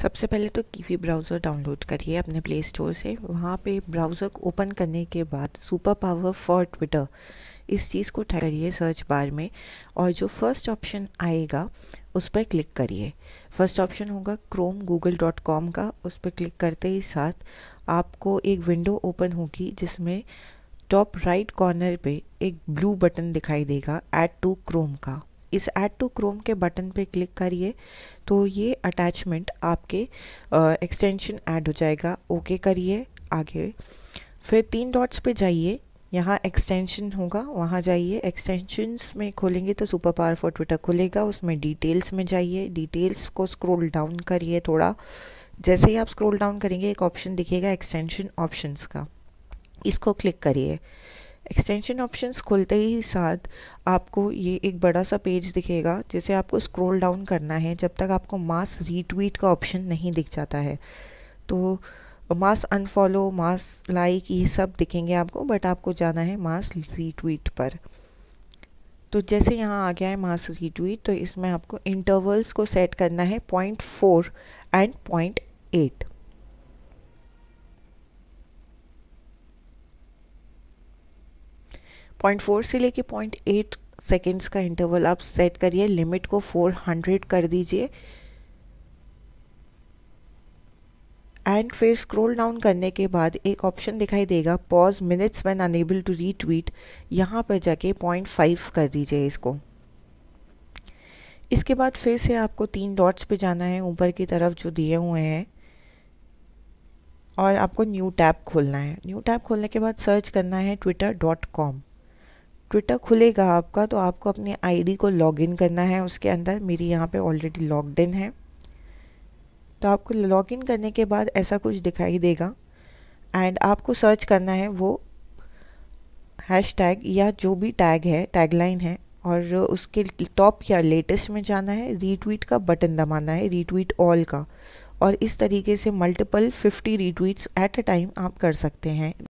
सबसे पहले तो कीवी ब्राउज़र डाउनलोड करिए अपने प्ले स्टोर से वहाँ पे ब्राउज़र ओपन करने के बाद सुपर पावर फॉर ट्विटर इस चीज़ को टाइप करिए सर्च बार में और जो फर्स्ट ऑप्शन आएगा उस पर क्लिक करिए फर्स्ट ऑप्शन होगा क्रोम गूगल डॉट कॉम का उस पर क्लिक करते ही साथ आपको एक विंडो ओपन होगी जिसमें टॉप राइट कॉर्नर पे एक ब्लू बटन दिखाई देगा ऐड टू क्रोम का इस ऐड टू क्रोम के बटन पे क्लिक करिए तो ये अटैचमेंट आपके एक्सटेंशन ऐड हो जाएगा ओके करिए आगे फिर तीन डॉट्स पे जाइए यहाँ एक्सटेंशन होगा वहाँ जाइए एक्सटेंशंस में खोलेंगे तो सुपर पावर फॉर ट्विटर खुलेगा उसमें डिटेल्स में जाइए डिटेल्स को स्क्रॉल डाउन करिए थोड़ा जैसे ही आप स्क्रॉल डाउन करेंगे एक ऑप्शन दिखेगा एक्सटेंशन ऑप्शंस का इसको क्लिक करिए एक्सटेंशन ऑप्शंस खुलते ही साथ आपको ये एक बड़ा सा पेज दिखेगा जिसे आपको स्क्रॉल डाउन करना है जब तक आपको मास रीट्वीट का ऑप्शन नहीं दिख जाता है तो मास अनफॉलो मास लाइक ये सब दिखेंगे आपको बट आपको जाना है मास रीट्वीट पर तो जैसे यहाँ आ गया है मास रीट्वीट तो इसमें आपको इंटरवल्स को सेट करना है point four and point eight point four से लेके पॉइंट एट सेकेंड्स का इंटरवल आप सेट करिए लिमिट को फोर हंड्रेड कर दीजिए एंड फिर स्क्रोल डाउन करने के बाद एक ऑप्शन दिखाई देगा pause minutes when enable to retweet यहाँ पर जाके पॉइंट फाइव कर दीजिए इसको इसके बाद फिर से आपको तीन डॉट्स पे जाना है ऊपर की तरफ जो दिए हुए हैं और आपको न्यू टैब खोलना है न्यू टैब खोलने के बाद सर्च करना है ट्विटर डॉट कॉम ट्विटर खुलेगा आपका तो आपको अपने आईडी को लॉगिन करना है उसके अंदर मेरी यहाँ पे ऑलरेडी लॉग्ड इन है तो आपको लॉगिन करने के बाद ऐसा कुछ दिखाई देगा एंड आपको सर्च करना है वो हैश टैग या जो भी टैग है टैगलाइन है और उसके टॉप या लेटेस्ट में जाना है रीट्वीट का बटन दबाना है रीट्वीट ऑल का और इस तरीके से multiple 50 retweets at a time आप कर सकते हैं